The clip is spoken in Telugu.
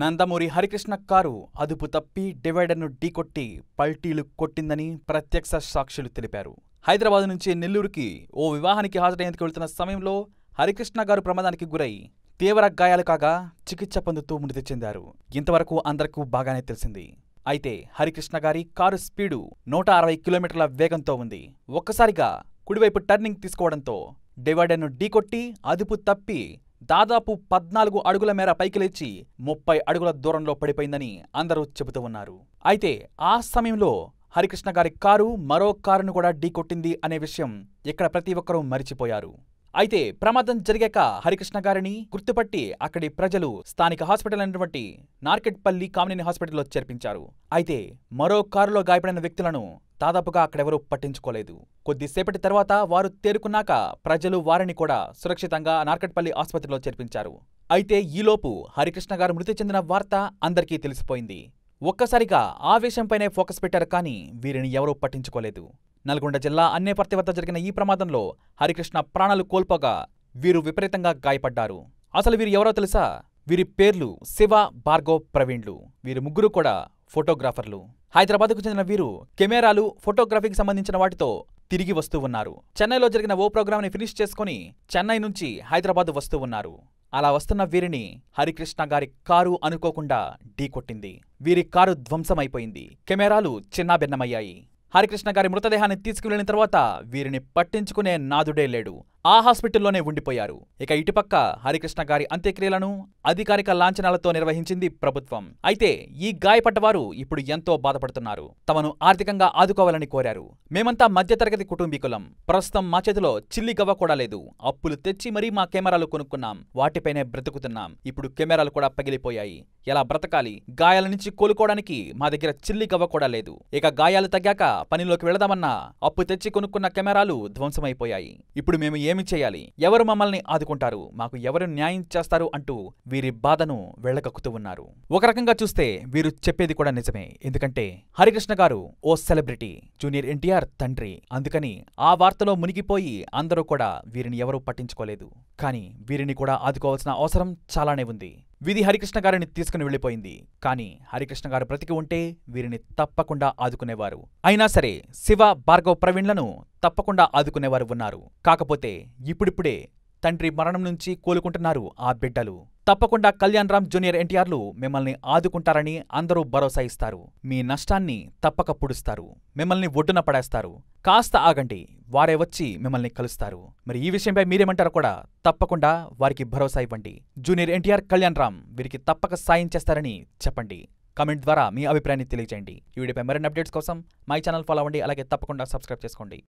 నందమూరి హరికృష్ణ కారు అదుపు తప్పి డివైడర్ను ఢీకొట్టి పల్టీలు కొట్టిందని ప్రత్యక్ష సాక్షులు తెలిపారు హైదరాబాద్ నుంచి నెల్లూరుకి ఓ వివాహానికి హాజరయ్యేందుకు వెళ్తున్న సమయంలో హరికృష్ణ గారు ప్రమాదానికి గురై తీవ్ర గాయాలు కాగా చికిత్స పొందుతూ మృతి చెందారు ఇంతవరకు అందరికీ బాగానే తెలిసింది అయితే హరికృష్ణ గారి కారు స్పీడు నూట అరవై కిలోమీటర్ల వేగంతో ఉంది ఒక్కసారిగా కుడివైపు టర్నింగ్ తీసుకోవడంతో డివైడర్ను ఢీకొట్టి అదుపు తప్పి దాదాపు పద్నాలుగు అడుగుల మేర పైకి లేచి ముప్పై అడుగుల దూరంలో పడిపోయిందని అందరూ చెబుతూ ఉన్నారు అయితే ఆ సమయంలో హరికృష్ణ గారి కారు మరో కారును కూడా ఢీకొట్టింది అనే విషయం ఇక్కడ ప్రతి ఒక్కరూ మరిచిపోయారు అయితే ప్రమాదం జరిగాక హరికృష్ణ గారిని గుర్తుపట్టి అక్కడి ప్రజలు స్థానిక హాస్పిటల్ అయినటువంటి నార్కెట్పల్లి కామినేని హాస్పిటల్లో చేర్పించారు అయితే మరో కారులో గాయపడిన వ్యక్తులను దాదాపుగా అక్కడెవరూ పట్టించుకోలేదు కొద్దిసేపటి తర్వాత వారు తేరుకున్నాక ప్రజలు వారిని కూడా సురక్షితంగా నార్కట్పల్లి ఆసుపత్రిలో చేర్పించారు అయితే ఈలోపు హరికృష్ణ గారు మృతి చెందిన వార్త అందరికీ తెలిసిపోయింది ఒక్కసారిగా ఆవేశంపైనే ఫోకస్ పెట్టారు కానీ వీరిని ఎవరూ పట్టించుకోలేదు నల్గొండ జిల్లా అన్నేపర్తి వద్ద జరిగిన ఈ ప్రమాదంలో హరికృష్ణ ప్రాణాలు కోల్పోగా వీరు విపరీతంగా గాయపడ్డారు అసలు వీరు ఎవరో తెలుసా వీరి పేర్లు శివ భార్గవ్ ప్రవీణ్లు వీరి ముగ్గురు కూడా ఫోటోగ్రాఫర్లు హైదరాబాద్కు చెందిన వీరు కెమెరాలు ఫోటోగ్రఫీకి సంబంధించిన వాటితో తిరిగి వస్తూ ఉన్నారు చెన్నైలో జరిగిన ఓ ప్రోగ్రామ్ని ఫినిష్ చేసుకుని చెన్నై నుంచి హైదరాబాద్ వస్తూ ఉన్నారు అలా వస్తున్న వీరిని హరికృష్ణ గారి కారు అనుకోకుండా ఢీకొట్టింది వీరి కారు ధ్వంసమైపోయింది కెమెరాలు చిన్నాభిన్నమయ్యాయి హరికృష్ణ గారి మృతదేహాన్ని తీసుకువెళ్లిన తర్వాత వీరిని పట్టించుకునే నాదుడే లేడు ఆ హాస్పిటల్లోనే ఉండిపోయారు ఇక ఇటుపక్క హరికృష్ణ గారి అంత్యక్రియలను అధికారిక లాంఛనాలతో నిర్వహించింది ప్రభుత్వం అయితే ఈ గాయపడ్డవారు ఇప్పుడు ఎంతో బాధపడుతున్నారు తమను ఆర్థికంగా ఆదుకోవాలని కోరారు మేమంతా మధ్యతరగతి కుటుంబీకులం ప్రస్తుతం మా చేతిలో చిల్లి గవ్వ కూడా లేదు అప్పులు తెచ్చి మరీ మా కెమెరాలు కొనుక్కున్నాం వాటిపైనే బ్రతుకుతున్నాం ఇప్పుడు కెమెరాలు కూడా పగిలిపోయాయి ఎలా బ్రతకాలి గాయాల నుంచి కోలుకోవడానికి మా దగ్గర చిల్లి గవ్వ కూడా లేదు ఇక గాయాలు తగ్గాక పనిలోకి వెళదామన్నా అప్పు తెచ్చి కొనుక్కున్న కెమెరాలు ధ్వంసమైపోయాయి ఇప్పుడు మేము ఏమి చేయాలి ఎవరు మమ్మల్ని ఆదుకుంటారు మాకు ఎవరు న్యాయం చేస్తారు అంటూ వీరి బాధను వెళ్లకక్కుతూ ఉన్నారు ఒక రకంగా చూస్తే వీరు చెప్పేది కూడా నిజమే ఎందుకంటే హరికృష్ణ గారు ఓ సెలబ్రిటీ జూనియర్ ఎన్టీఆర్ తండ్రి అందుకని ఆ వార్తలో మునిగిపోయి అందరూ కూడా వీరిని ఎవరూ పట్టించుకోలేదు కానీ వీరిని కూడా ఆదుకోవాల్సిన అవసరం చాలానే ఉంది విధి హరికృష్ణ గారిని తీసుకుని వెళ్ళిపోయింది కానీ హరికృష్ణ గారు బ్రతికి ఉంటే వీరిని తప్పకుండా ఆదుకునేవారు అయినా సరే శివ భార్గవ్ ప్రవీణ్లను తప్పకుండా ఆదుకునేవారు ఉన్నారు కాకపోతే ఇప్పుడిప్పుడే తండ్రి మరణం నుంచి కోలుకుంటున్నారు ఆ బిడ్డలు తప్పకుండా కళ్యాణ్ రామ్ జూనియర్ ఎన్టీఆర్లు మిమ్మల్ని ఆదుకుంటారని అందరూ భరోసా ఇస్తారు మీ నష్టాన్ని తప్పక పుడుస్తారు మిమ్మల్ని ఒడ్డున పడేస్తారు కాస్త ఆగండి వారే వచ్చి మిమ్మల్ని కలుస్తారు మరి ఈ విషయంపై మీరేమంటారు కూడా తప్పకుండా వారికి భరోసా ఇవ్వండి జూనియర్ ఎన్టీఆర్ కళ్యాణ్ రామ్ వీరికి తప్పక సాయం చేస్తారని చెప్పండి కమెంట్ ద్వారా మీ అభిప్రాయాన్ని తెలియజేయండి ఈ వీడియోపై మరిన్ని అప్డేట్స్ కోసం మై ఛానల్ ఫాలో అవ్వండి అలాగే తప్పకుండా సబ్స్క్రైబ్ చేసుకోండి